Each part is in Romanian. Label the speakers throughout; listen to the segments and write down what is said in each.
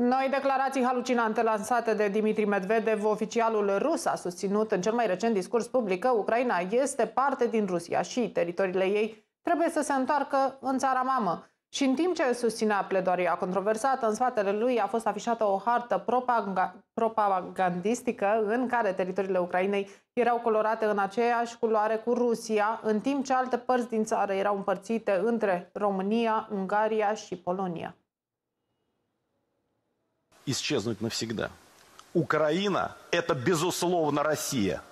Speaker 1: Noi declarații halucinante lansate de Dimitri Medvedev, oficialul rus, a susținut în cel mai recent discurs public că Ucraina este parte din Rusia și teritoriile ei trebuie să se întoarcă în țara mamă. Și în timp ce susținea pledoaria controversată, în spatele lui a fost afișată o hartă propagandistică în care teritoriile Ucrainei erau colorate în aceeași culoare cu Rusia, în timp ce alte părți din țară erau împărțite între România, Ungaria și Polonia. исчезнуть навсегда. Украина – это, безусловно, Россия –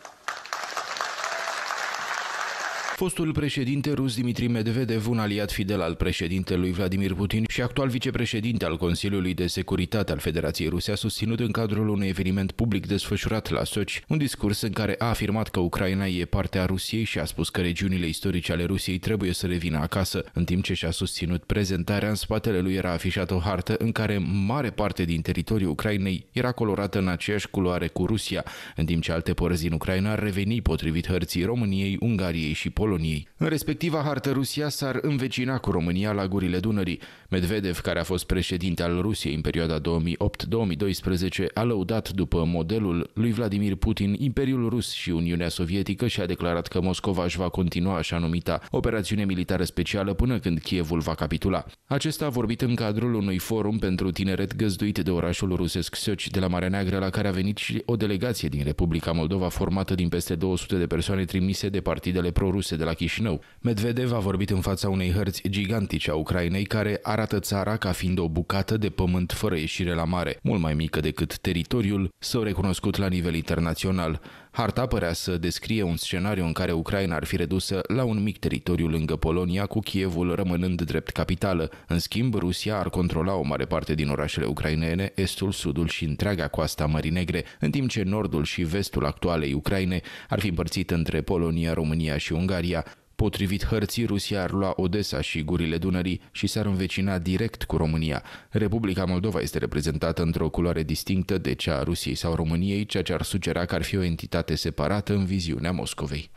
Speaker 2: Fostul președinte rus Dimitri Medvedev, un aliat fidel al președintelui Vladimir Putin și actual vicepreședinte al Consiliului de Securitate al Federației Ruse, a susținut în cadrul unui eveniment public desfășurat la Sochi un discurs în care a afirmat că Ucraina e parte a Rusiei și a spus că regiunile istorice ale Rusiei trebuie să revină acasă, în timp ce și-a susținut prezentarea în spatele lui era afișată o hartă în care mare parte din teritoriul Ucrainei era colorată în aceeași culoare cu Rusia, în timp ce alte părți din Ucraina ar reveni potrivit hărții României, Ungariei și Poloniei. Poloniei. În respectiva hartă, Rusia s-ar învecina cu România la gurile Dunării. Medvedev, care a fost președinte al Rusiei în perioada 2008-2012, a lăudat după modelul lui Vladimir Putin Imperiul Rus și Uniunea Sovietică și a declarat că Moscova își va continua așa numita operațiune militară specială până când Kievul va capitula. Acesta a vorbit în cadrul unui forum pentru tineret găzduit de orașul rusesc Sochi de la Marea Neagră, la care a venit și o delegație din Republica Moldova formată din peste 200 de persoane trimise de partidele proruse Ortodoxe de la Chișinău. Medvedev a vorbit în fața unei hărți gigantice a Ucrainei care arată țara ca fiind o bucată de pământ fără ieșire la mare, mult mai mică decât teritoriul său recunoscut la nivel internațional. Harta părea să descrie un scenariu în care Ucraina ar fi redusă la un mic teritoriu lângă Polonia, cu Kievul rămânând drept capitală. În schimb, Rusia ar controla o mare parte din orașele ucrainene, estul, sudul și întreaga coasta Mării Negre, în timp ce nordul și vestul actualei Ucraine ar fi împărțit între Polonia, România și Ungaria. Potrivit hărții, Rusia ar lua Odessa și gurile Dunării și s-ar învecina direct cu România. Republica Moldova este reprezentată într-o culoare distinctă de cea a Rusiei sau României, ceea ce ar sugera că ar fi o entitate separată în viziunea Moscovei.